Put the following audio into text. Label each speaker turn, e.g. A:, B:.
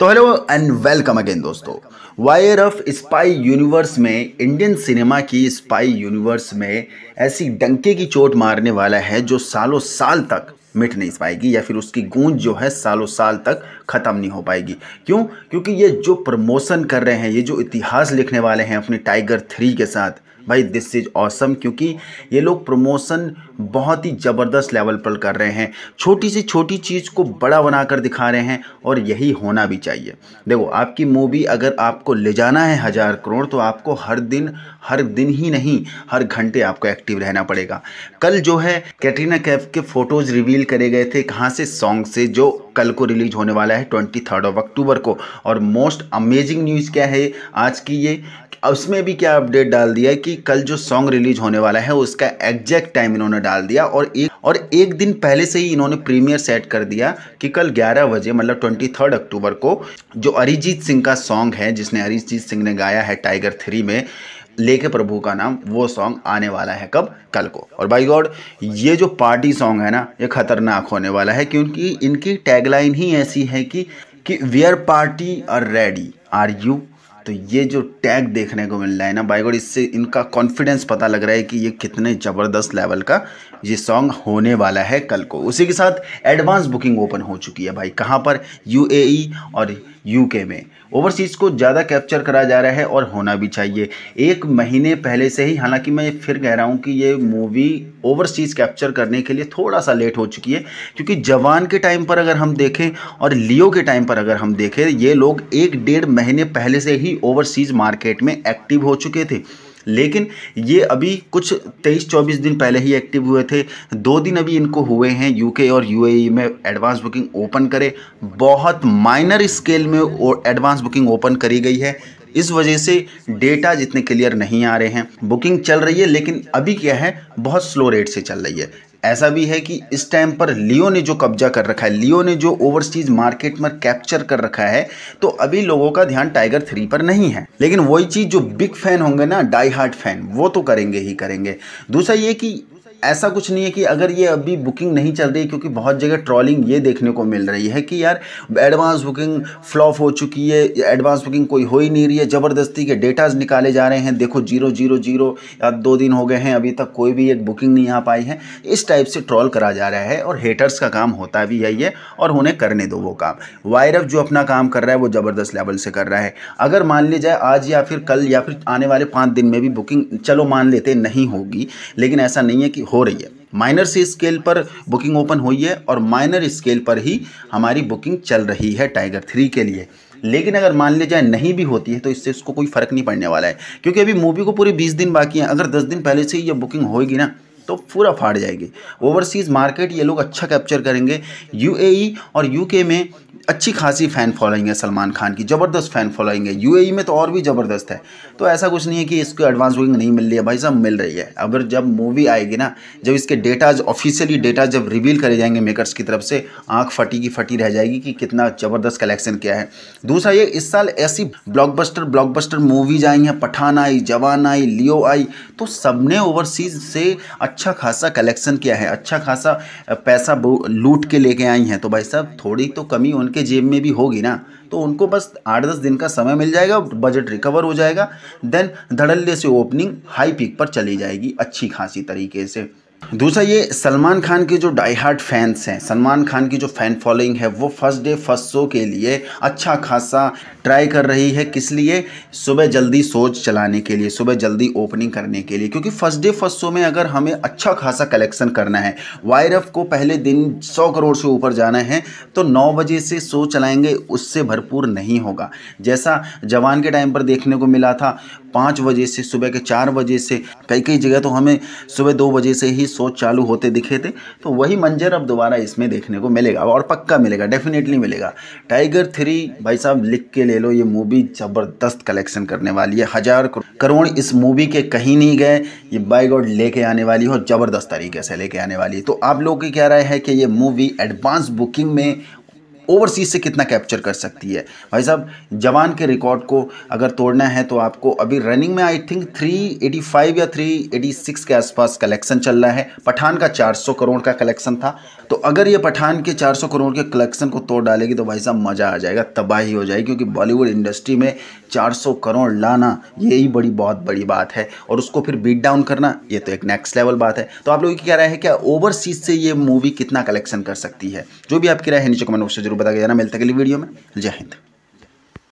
A: तो hello and welcome again दोस्तों वायर ऑफ स्पाई यूनिवर्स में इंडियन सिनेमा की स्पाई यूनिवर्स में ऐसी डंके की चोट मारने वाला है जो सालों साल तक मिट नहीं पाएगी या फिर उसकी गूंज जो है सालों साल तक ख़त्म नहीं हो पाएगी क्यों क्योंकि ये जो प्रमोशन कर रहे हैं ये जो इतिहास लिखने वाले हैं अपने टाइगर थ्री के साथ भाई दिस इज़ ऑसम क्योंकि ये लोग प्रमोशन बहुत ही ज़बरदस्त लेवल पर कर रहे हैं छोटी से छोटी चीज़ को बड़ा बनाकर दिखा रहे हैं और यही होना भी चाहिए देखो आपकी मूवी अगर आपको ले जाना है हज़ार करोड़ तो आपको हर दिन हर दिन ही नहीं हर घंटे आपको एक्टिव रहना पड़ेगा कल जो है कैटरीना कैफ के फ़ोटोज़ रिवील करे गए थे कहाँ से सॉन्ग से जो कल को रिलीज होने वाला है ट्वेंटी थर्ड ऑफ अक्टूबर को और मोस्ट अमेजिंग न्यूज़ क्या है आज की ये उसमें भी क्या अपडेट डाल दिया है कि कल जो सॉन्ग रिलीज होने वाला है उसका एग्जैक्ट टाइम इन्होंने डाल दिया और एक और एक दिन पहले से ही इन्होंने प्रीमियर सेट कर दिया कि कल 11 बजे मतलब 23 अक्टूबर को जो अरिजीत सिंह का सॉन्ग है जिसने अरिजीत सिंह ने गाया है टाइगर थ्री में लेके प्रभु का नाम वो सॉन्ग आने वाला है कब कल को और बाई गॉड ये जो पार्टी सॉन्ग है ना ये खतरनाक होने वाला है क्योंकि इनकी टैगलाइन ही ऐसी है कि कि we are party are ready are you तो ये जो टैग देखने को मिल रहा है ना बाइगोड इससे इनका कॉन्फिडेंस पता लग रहा है कि ये कितने ज़बरदस्त लेवल का ये सॉन्ग होने वाला है कल को उसी के साथ एडवांस बुकिंग ओपन हो चुकी है भाई कहाँ पर यू e और यूके में ओवरसीज़ को ज़्यादा कैप्चर करा जा रहा है और होना भी चाहिए एक महीने पहले से ही हालांकि मैं फिर कह रहा हूँ कि ये मूवी ओवरसीज़ कैप्चर करने के लिए थोड़ा सा लेट हो चुकी है क्योंकि जवान के टाइम पर अगर हम देखें और लियो के टाइम पर अगर हम देखें ये लोग एक डेढ़ महीने पहले से ही ओवरसीज़ मार्केट में एक्टिव हो चुके थे लेकिन ये अभी कुछ तेईस चौबीस दिन पहले ही एक्टिव हुए थे दो दिन अभी इनको हुए हैं यूके और यूएई e में एडवांस बुकिंग ओपन करे बहुत माइनर स्केल में एडवांस बुकिंग ओपन करी गई है इस वजह से डेटा जितने क्लियर नहीं आ रहे हैं बुकिंग चल रही है लेकिन अभी क्या है बहुत स्लो रेट से चल रही है ऐसा भी है कि इस टाइम पर लियो ने जो कब्जा कर रखा है लियो ने जो ओवरसीज मार्केट में कैप्चर कर रखा है तो अभी लोगों का ध्यान टाइगर थ्री पर नहीं है लेकिन वही चीज़ जो बिग फैन होंगे ना डाई हार्ट फैन वो तो करेंगे ही करेंगे दूसरा ये कि ऐसा कुछ नहीं है कि अगर ये अभी बुकिंग नहीं चल रही क्योंकि बहुत जगह ट्रॉलिंग ये देखने को मिल रही है कि यार एडवांस बुकिंग फ्लॉप हो चुकी है एडवांस बुकिंग कोई हो ही नहीं रही है ज़बरदस्ती के डेटाज निकाले जा रहे हैं देखो जीरो जीरो जीरो या दो दिन हो गए हैं अभी तक कोई भी एक बुकिंग नहीं आ पाई है इस टाइप से ट्रॉल करा जा रहा है और हेटर्स का काम होता भी है ये और उन्हें करने दो वो काम वायरफ जो अपना काम कर रहा है वो ज़बरदस्त लेवल से कर रहा है अगर मान ली जाए आज या फिर कल या फिर आने वाले पाँच दिन में भी बुकिंग चलो मान लेते नहीं होगी लेकिन ऐसा नहीं है कि हो रही है माइनर से स्केल पर बुकिंग ओपन हुई है और माइनर स्केल पर ही हमारी बुकिंग चल रही है टाइगर थ्री के लिए लेकिन अगर मान लिया जाए नहीं भी होती है तो इससे उसको कोई फ़र्क नहीं पड़ने वाला है क्योंकि अभी मूवी को पूरे बीस दिन बाकी हैं अगर दस दिन पहले से ही ये बुकिंग होगी ना तो पूरा फाड़ जाएगी ओवरसीज़ मार्केट ये लोग अच्छा कैप्चर करेंगे यूएई e और यूके में अच्छी खासी फ़ैन फॉलोइंग है सलमान खान की ज़बरदस्त फ़ैन फॉलोइंग है यूएई e में तो और भी ज़बरदस्त है तो ऐसा कुछ नहीं है कि इसको एडवांस बुकिंग नहीं मिल रही है भाई साहब मिल रही है अगर जब मूवी आएगी ना जब इसके डेटाज ऑफिशियली डेटा जब रिवील करे जाएंगे मेकर्स की तरफ से आँख फटी की फटी रह जाएगी कि कितना ज़बरदस्त कलेक्शन किया है दूसरा ये इस साल ऐसी ब्लॉकबस्टर ब्लॉकबस्टर मूवीज आई हैं पठान आई जवान आई लियो आई तो सबने ओवरसीज से अच्छा अच्छा खासा कलेक्शन किया है अच्छा खासा पैसा लूट के लेके आई हैं तो भाई साहब थोड़ी तो कमी उनके जेब में भी होगी ना तो उनको बस आठ दस दिन का समय मिल जाएगा बजट रिकवर हो जाएगा देन धड़ल्ले से ओपनिंग हाई पिक पर चली जाएगी अच्छी खासी तरीके से दूसरा ये सलमान खान के जो डाई हार्ट फैंस हैं सलमान खान की जो फ़ैन फॉलोइंग है वो फर्स्ट डे फर्स्ट शो के लिए अच्छा खासा ट्राई कर रही है किस लिए सुबह जल्दी सोच चलाने के लिए सुबह जल्दी ओपनिंग करने के लिए क्योंकि फर्स्ट डे फर्स्ट शो में अगर हमें अच्छा खासा कलेक्शन करना है वायरफ को पहले दिन सौ करोड़ से ऊपर जाना है तो नौ बजे से शो चलाएँगे उससे भरपूर नहीं होगा जैसा जवान के टाइम पर देखने को मिला था पाँच बजे से सुबह के चार बजे से कई कई जगह तो हमें सुबह दो बजे से ही सोच चालू होते दिखे थे तो वही मंजर अब दोबारा इसमें देखने को मिलेगा और पक्का मिलेगा डेफिनेटली मिलेगा टाइगर थ्री भाई साहब लिख के ले लो ये मूवी ज़बरदस्त कलेक्शन करने वाली है हज़ार करोड़ इस मूवी के कहीं नहीं गए ये बाई गॉड लेके आने वाली है और ज़बरदस्त तरीके से लेके आने वाली है तो आप लोगों की क्या राय है कि ये मूवी एडवांस बुकिंग में ओवरसीज से कितना कैप्चर कर सकती है भाई साहब जवान के रिकॉर्ड को अगर तोड़ना है तो आपको अभी रनिंग में आई थिंक 385 या 386 के आसपास कलेक्शन चल रहा है पठान का 400 करोड़ का कलेक्शन था तो अगर ये पठान के 400 करोड़ के कलेक्शन को तोड़ डालेगी तो भाई साहब मज़ा आ जाएगा तबाही हो जाएगी क्योंकि बॉलीवुड इंडस्ट्री में 400 करोड़ लाना यही बड़ी बहुत बड़ी बात है और उसको फिर बीट डाउन करना ये तो एक नेक्स्ट लेवल बात है तो आप लोगों की क्या राय है क्या ओवरसीज से ये मूवी कितना कलेक्शन कर सकती है जो भी आपकी राय है नीचे कमेंट बॉक्स से जरूर बताया जाना जाना मिलते अगली वीडियो में जय हिंद